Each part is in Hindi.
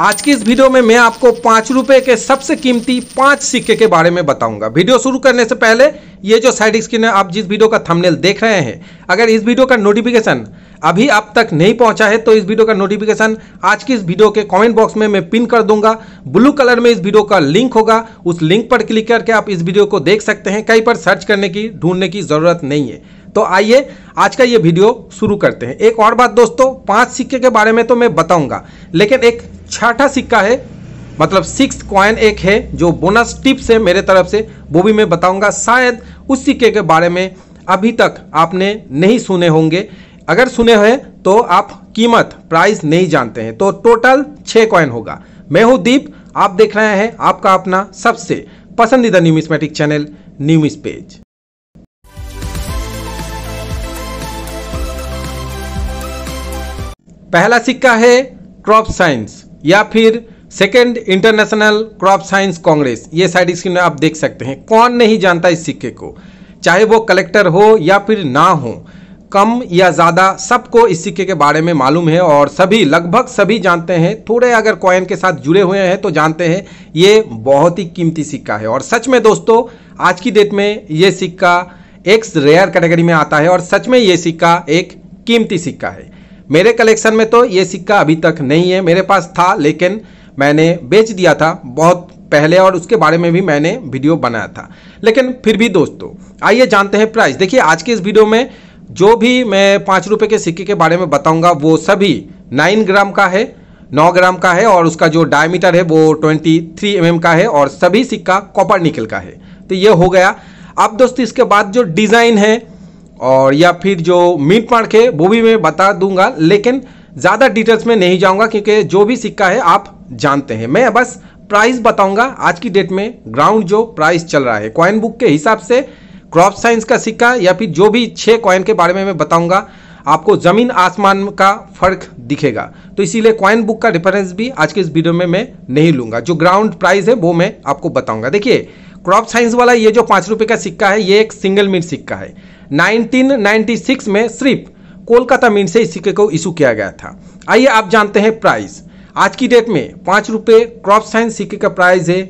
आज की इस वीडियो में मैं आपको पाँच रुपये के सबसे कीमती पाँच सिक्के के बारे में बताऊंगा वीडियो शुरू करने से पहले ये जो साइड स्क्रीन है आप जिस वीडियो का थंबनेल देख रहे हैं अगर इस वीडियो का नोटिफिकेशन अभी आप तक नहीं पहुंचा है तो इस वीडियो का नोटिफिकेशन आज की इस वीडियो के कमेंट बॉक्स में मैं पिन कर दूंगा ब्लू कलर में इस वीडियो का लिंक होगा उस लिंक पर क्लिक करके आप इस वीडियो को देख सकते हैं कहीं पर सर्च करने की ढूंढने की ज़रूरत नहीं है तो आइए आज का ये वीडियो शुरू करते हैं एक और बात दोस्तों पांच सिक्के के बारे में तो मैं बताऊंगा लेकिन एक छठा सिक्का है मतलब सिक्स क्वाइन एक है जो बोनस टिप्स है मेरे तरफ से वो भी मैं बताऊंगा शायद उस सिक्के के बारे में अभी तक आपने नहीं सुने होंगे अगर सुने हैं तो आप कीमत प्राइस नहीं जानते हैं तो टोटल छः कॉइन होगा मैं हूं दीप आप देख रहे हैं आपका अपना सबसे पसंदीदा न्यूमिस्मेटिक चैनल न्यूमिस पेज पहला सिक्का है क्रॉप साइंस या फिर second international crop science congress ये साइड स्क्रीन में आप देख सकते हैं कौन नहीं जानता इस सिक्के को चाहे वो कलेक्टर हो या फिर ना हो कम या ज़्यादा सबको इस सिक्के के बारे में मालूम है और सभी लगभग सभी जानते हैं थोड़े अगर कॉइन के साथ जुड़े हुए हैं तो जानते हैं ये बहुत ही कीमती सिक्का है और सच में दोस्तों आज की डेट में ये सिक्का एक रेयर कैटेगरी में आता है और सच में ये सिक्का एक कीमती सिक्का है मेरे कलेक्शन में तो ये सिक्का अभी तक नहीं है मेरे पास था लेकिन मैंने बेच दिया था बहुत पहले और उसके बारे में भी मैंने वीडियो बनाया था लेकिन फिर भी दोस्तों आइए जानते हैं प्राइस देखिए आज के इस वीडियो में जो भी मैं पाँच रुपये के सिक्के के बारे में बताऊंगा वो सभी नाइन ग्राम का है नौ ग्राम का है और उसका जो डायमीटर है वो ट्वेंटी थ्री एम का है और सभी सिक्का कॉपर निकल का है तो ये हो गया अब दोस्तों इसके बाद जो डिज़ाइन है और या फिर जो मीट मार्क है वो भी मैं बता दूंगा लेकिन ज़्यादा डिटेल्स में नहीं जाऊंगा क्योंकि जो भी सिक्का है आप जानते हैं मैं बस प्राइस बताऊंगा आज की डेट में ग्राउंड जो प्राइस चल रहा है कॉइन बुक के हिसाब से क्रॉप साइंस का सिक्का या फिर जो भी छः कॉइन के बारे में मैं बताऊंगा आपको ज़मीन आसमान का फर्क दिखेगा तो इसीलिए कॉइन बुक का रेफरेंस भी आज के इस वीडियो में मैं नहीं लूँगा जो ग्राउंड प्राइस है वो मैं आपको बताऊँगा देखिए क्रॉप साइंस वाला ये जो पाँच रुपये का सिक्का है ये एक सिंगल मिट सिक्का है 1996 में सिर्फ कोलकाता मीन से सिक्के को इशू किया गया था आइए आप जानते हैं प्राइस आज की डेट में पाँच रुपये क्रॉप साइंस सिक्के का प्राइस है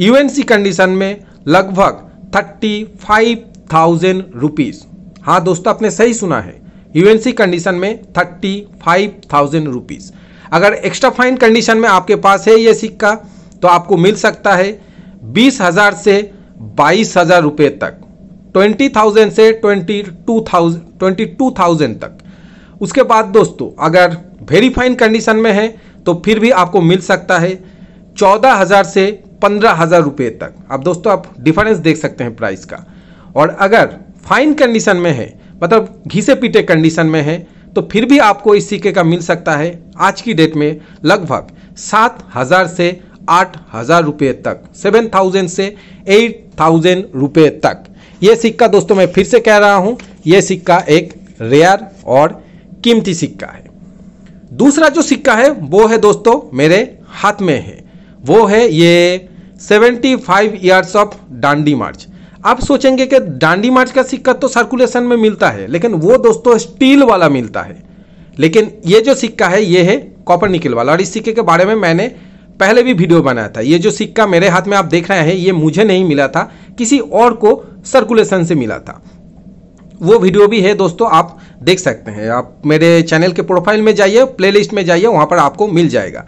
यू कंडीशन में लगभग थर्टी फाइव थाउजेंड रुपीज़ हाँ दोस्तों आपने सही सुना है यूएनसी कंडीशन में थर्टी फाइव थाउजेंड रुपीज़ अगर एक्स्ट्रा फाइन कंडीशन में आपके पास है ये सिक्का तो आपको मिल सकता है बीस हज़ार से बाईस हज़ार रुपये तक ट्वेंटी थाउजेंड से twenty two thousand twenty two thousand तक उसके बाद दोस्तों अगर वेरी फाइन कंडीशन में है तो फिर भी आपको मिल सकता है चौदह हज़ार से पंद्रह हज़ार रुपये तक अब दोस्तों आप डिफरेंस देख सकते हैं प्राइस का और अगर फाइन कंडीशन में है मतलब घिसे पीटे कंडीशन में है तो फिर भी आपको इस सिक्के का मिल सकता है आज की डेट में लगभग सात हज़ार से आठ हज़ार रुपये तक सेवन थाउजेंड से एट थाउजेंड रुपये तक ये सिक्का दोस्तों मैं फिर से कह रहा हूं यह सिक्का एक रेयर और कीमती सिक्का है दूसरा जो सिक्का है वो है दोस्तों मेरे हाथ में है वो है ये 75 five years of Dandi march आप सोचेंगे कि डांडी मार्च का सिक्का तो सर्कुलेशन में मिलता है लेकिन वो दोस्तों स्टील वाला मिलता है लेकिन ये जो सिक्का है ये है कॉपर निकल वाला और इस सिक्के के बारे में मैंने पहले भी वीडियो बनाया था ये जो सिक्का मेरे हाथ में आप देख रहे हैं ये मुझे नहीं मिला था किसी और को सर्कुलेशन से मिला था वो वीडियो भी है दोस्तों आप देख सकते हैं आप मेरे चैनल के प्रोफाइल में जाइए प्लेलिस्ट में जाइए वहाँ पर आपको मिल जाएगा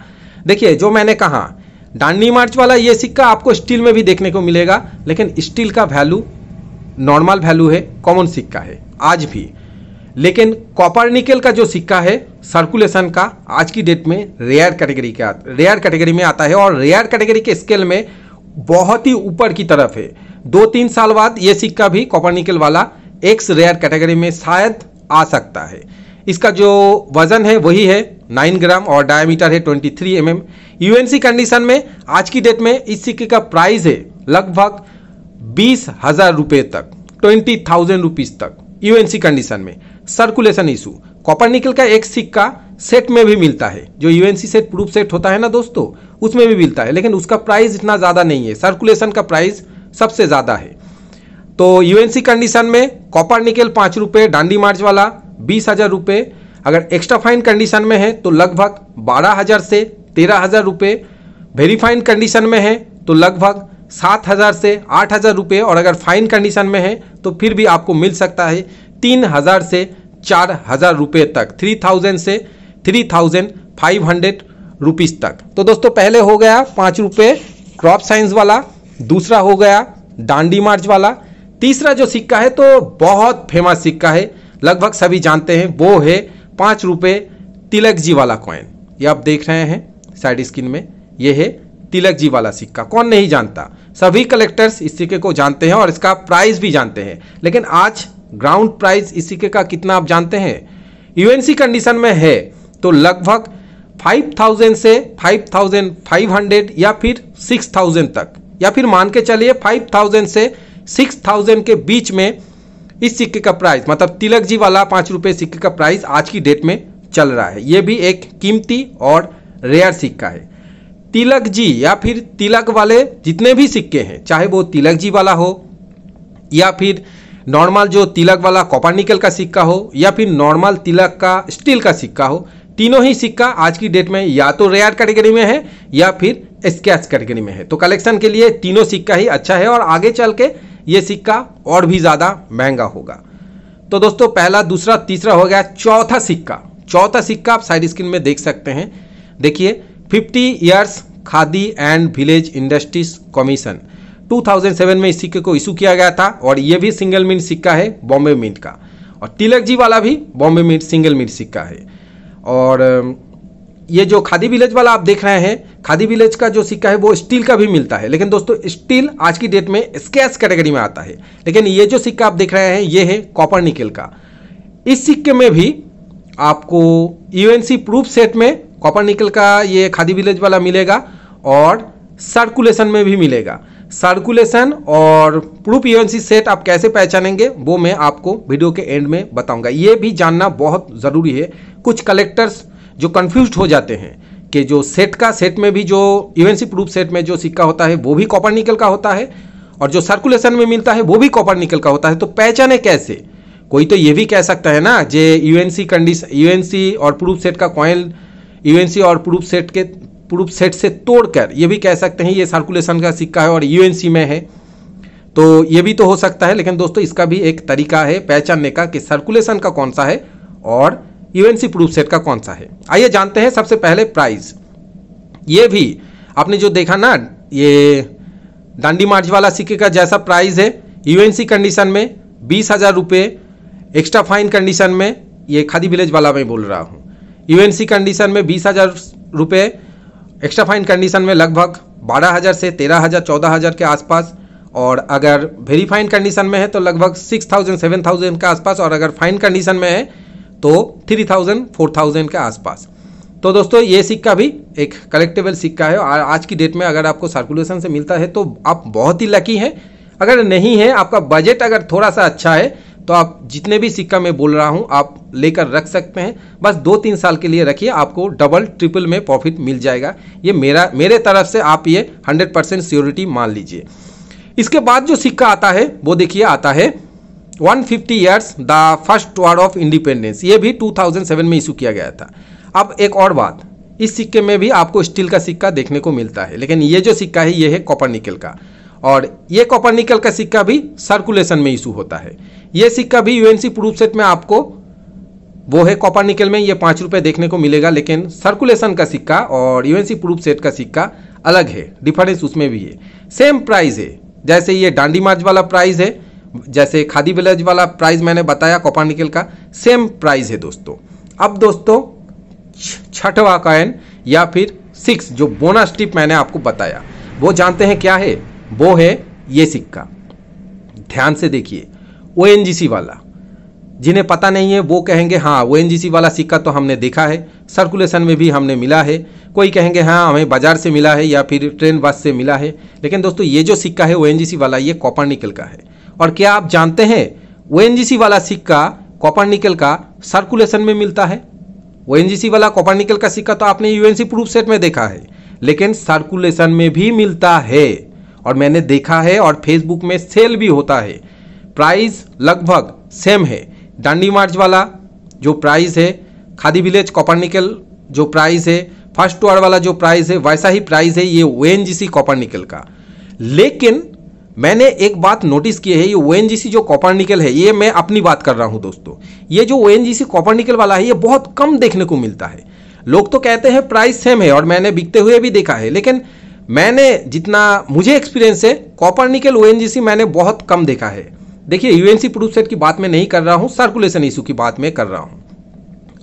देखिए जो मैंने कहा डांडी मार्च वाला ये सिक्का आपको स्टील में भी देखने को मिलेगा लेकिन स्टील का वैल्यू नॉर्मल वैल्यू है कॉमन सिक्का है आज भी लेकिन कॉपर निकल का जो सिक्का है सर्कुलेशन का आज की डेट में रेयर कैटेगरी का रेयर कैटेगरी में आता है और रेयर कैटेगरी के स्केल में बहुत ही ऊपर की तरफ है दो तीन साल बाद ये सिक्का भी कॉपर निकल वाला एक्स रेयर कैटेगरी में शायद आ सकता है इसका जो वजन है वही है 9 ग्राम और डायमीटर है 23 थ्री mm. यूएनसी कंडीशन में आज की डेट में इस सिक्के का प्राइस है लगभग बीस हज़ार रुपये तक ट्वेंटी थाउजेंड रुपीज़ तक यूएनसी कंडीशन में सर्कुलेशन इशू कॉपर निकल का एक सिक्का सेट में भी मिलता है जो यूएनसी सेट प्रूफ सेट होता है ना दोस्तों उसमें भी मिलता है लेकिन उसका प्राइस इतना ज़्यादा नहीं है सर्कुलेशन का प्राइस सबसे ज़्यादा है तो यूएनसी कंडीशन में कॉपर निकल पाँच रुपये डांडी मार्च वाला बीस हज़ार रुपये अगर एक्स्ट्रा फाइन कंडीशन में है तो लगभग बारह हज़ार से तेरह हज़ार रुपये वेरीफाइन कंडीशन में है तो लगभग सात हज़ार से आठ हज़ार रुपये और अगर फाइन कंडीशन में है तो फिर भी आपको मिल सकता है तीन हज़ार से चार हज़ार रुपये तक थ्री थाउजेंड से three thousand five hundred rupees तक तो दोस्तों पहले हो गया पाँच रुपये क्रॉप साइंस वाला दूसरा हो गया डांडी मार्च वाला तीसरा जो सिक्का है तो बहुत फेमस सिक्का है लगभग सभी जानते हैं वो है पाँच रुपये तिलक जी वाला कॉइन ये आप देख रहे हैं साइड स्क्रीन में ये है तिलक जी वाला सिक्का कौन नहीं जानता सभी कलेक्टर्स इस सिक्के को जानते हैं और इसका प्राइस भी जानते हैं लेकिन आज ग्राउंड प्राइस इस सिक्के का कितना आप जानते हैं यूएनसी कंडीशन में है तो लगभग 5000 से 5500 या फिर 6000 तक या फिर मान के चलिए 5000 से 6000 के बीच में इस सिक्के का प्राइस मतलब तिलक जी वाला पाँच रुपये सिक्के का प्राइस आज की डेट में चल रहा है ये भी एक कीमती और रेयर सिक्का है तिलक जी या फिर तिलक वाले जितने भी सिक्के हैं चाहे वो तिलक जी वाला हो या फिर नॉर्मल जो तिलक वाला कॉपर निकल का सिक्का हो या फिर नॉर्मल तिलक का स्टील का सिक्का हो तीनों ही सिक्का आज की डेट में या तो रेयर कैटेगरी में है या फिर स्केच कैटेगरी में है तो कलेक्शन के लिए तीनों सिक्का ही अच्छा है और आगे चल के ये सिक्का और भी ज़्यादा महंगा होगा तो दोस्तों पहला दूसरा तीसरा हो गया चौथा सिक्का चौथा सिक्का आप साइड स्क्रीन में देख सकते हैं देखिए 50 years Khadi and village industries commission 2007 में इस सिक्के को इशू किया गया था और ये भी सिंगल मिंट सिक्का है बॉम्बे मिंट का और तिलक जी वाला भी बॉम्बे मिंट सिंगल मिंट सिक्का है और ये जो खादी विलेज वाला आप देख रहे हैं खादी विलेज का जो सिक्का है वो स्टील का भी मिलता है लेकिन दोस्तों स्टील आज की डेट में स्कैच कैटेगरी में आता है लेकिन ये जो सिक्का आप देख रहे हैं ये है कॉपर निकल का इस सिक्के में भी आपको यूएनसी प्रूफ सेट में कॉपर निकल का ये खादी विलेज वाला मिलेगा और सर्कुलेशन में भी मिलेगा सर्कुलेशन और प्रूफ यूएनसी सेट आप कैसे पहचानेंगे वो मैं आपको वीडियो के एंड में बताऊंगा ये भी जानना बहुत ज़रूरी है कुछ कलेक्टर्स जो कन्फ्यूज हो जाते हैं कि जो सेट का सेट में भी जो यूएनसी प्रूफ सेट में जो सिक्का होता है वो भी कॉपर निकल का होता है और जो सर्कुलेशन में मिलता है वो भी कॉपर निकल का होता है तो पहचाने कैसे कोई तो ये भी कह सकता है ना जे यू कंडीशन सी और प्रूफ सेट का कॉइन यू और प्रूफ सेट के प्रूफ सेट से तोड़कर ये भी कह सकते हैं ये सर्कुलेशन का सिक्का है और यूएनसी में है तो ये भी तो हो सकता है लेकिन दोस्तों इसका भी एक तरीका है पहचानने का कि सर्कुलेशन का कौन सा है और यूएनसी प्रूफ सेट का कौन सा है आइए जानते हैं सबसे पहले प्राइस ये भी आपने जो देखा ना ये दांडी मार्च वाला सिक्के का जैसा प्राइस है यूएनसी कंडीशन में बीस हज़ार रुपये एक्स्ट्रा फाइन कंडीशन में ये खादी विलेज वाला मैं बोल रहा हूँ यूएनसी कंडीशन में बीस हज़ार रुपये एक्स्ट्रा फाइन कंडीशन में लगभग 12000 से 13000 14000 के आसपास और अगर वेरी फाइन कंडीशन में है तो लगभग 6000 7000 के आसपास और अगर फाइन कंडीशन में है तो 3000 4000 के आसपास तो दोस्तों ये सिक्का भी एक कलेक्टेबल सिक्का है और आज की डेट में अगर आपको सर्कुलेशन से मिलता है तो आप बहुत ही लकी हैं अगर नहीं है आपका बजट अगर थोड़ा सा अच्छा है तो आप जितने भी सिक्का मैं बोल रहा हूँ आप लेकर रख सकते हैं बस दो तीन साल के लिए रखिए आपको डबल ट्रिपल में प्रॉफिट मिल जाएगा ये मेरा मेरे तरफ से आप ये हंड्रेड परसेंट सियोरिटी मान लीजिए इसके बाद जो सिक्का आता है वो देखिए आता है 150 fifty years the first war of independence ये भी 2007 में इशू किया गया था अब एक और बात इस सिक्के में भी आपको स्टील का सिक्का देखने को मिलता है लेकिन ये जो सिक्का है ये है कॉपर निकल का और ये कॉपर निकल का सिक्का भी सर्कुलेशन में इशू होता है ये सिक्का भी यूएनसी प्रूफ सेट में आपको वो है कॉपर निकल में ये पाँच रुपये देखने को मिलेगा लेकिन सर्कुलेशन का सिक्का और यूएनसी प्रूफ सेट का सिक्का अलग है डिफरेंस उसमें भी है सेम प्राइस है जैसे ये डांडी मार्च वाला प्राइस है जैसे खादी विलेज वाला प्राइस मैंने बताया कॉपर निकल का सेम प्राइस है दोस्तों अब दोस्तों छठवा कॉइन या फिर सिक्स जो बोनस टिप मैंने आपको बताया वो जानते हैं क्या है वो है ये सिक्का ध्यान से देखिए ओ वाला जिन्हें पता नहीं है वो कहेंगे हाँ ओ वाला सिक्का तो हमने देखा है सर्कुलेशन में भी हमने मिला है कोई कहेंगे हाँ हमें बाज़ार से मिला है या फिर ट्रेन बस से मिला है लेकिन दोस्तों ये जो सिक्का है ओ वाला ये कॉपर निकल का है और क्या आप जानते हैं ओ वाला सिक्का कॉपर निकल का सर्कुलेशन में मिलता है ओ वाला कॉपर निकल का सिक्का तो आपने यूएनसी प्रूफ सेट में देखा है लेकिन सर्कुलेशन में भी मिलता है और मैंने देखा है और फेसबुक में सेल भी होता है प्राइस लगभग सेम है डांडी मार्च वाला जो प्राइस है खादी विलेज कॉपर निकल जो प्राइस है फर्स्ट टूअर वाला जो प्राइस है वैसा ही प्राइस है ये ओ एन जी सी निकल का लेकिन मैंने एक बात नोटिस की है ये ओ एन जी सी जो निकल है ये मैं अपनी बात कर रहा हूँ दोस्तों ये जो ओ एन जी सी निकल वाला है ये बहुत कम देखने को मिलता है लोग तो कहते हैं प्राइस सेम है और मैंने बिकते हुए भी देखा है लेकिन मैंने जितना मुझे एक्सपीरियंस है कॉपर निकल ओ मैंने बहुत कम देखा है देखिए यूएनसी प्रूफ सेट की बात मैं नहीं कर रहा हूँ सर्कुलेशन इशू की बात मैं कर रहा हूँ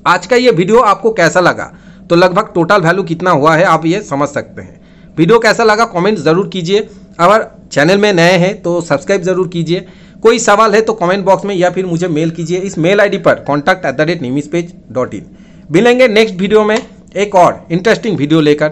आज का ये वीडियो आपको कैसा लगा तो लगभग टोटल वैल्यू कितना हुआ है आप ये समझ सकते हैं वीडियो कैसा लगा कमेंट ज़रूर कीजिए अगर चैनल में नए हैं तो सब्सक्राइब ज़रूर कीजिए कोई सवाल है तो कमेंट बॉक्स में या फिर मुझे मेल कीजिए इस मेल आईडी पर contact at the rate page dot in मिलेंगे नेक्स्ट वीडियो में एक और इंटरेस्टिंग वीडियो लेकर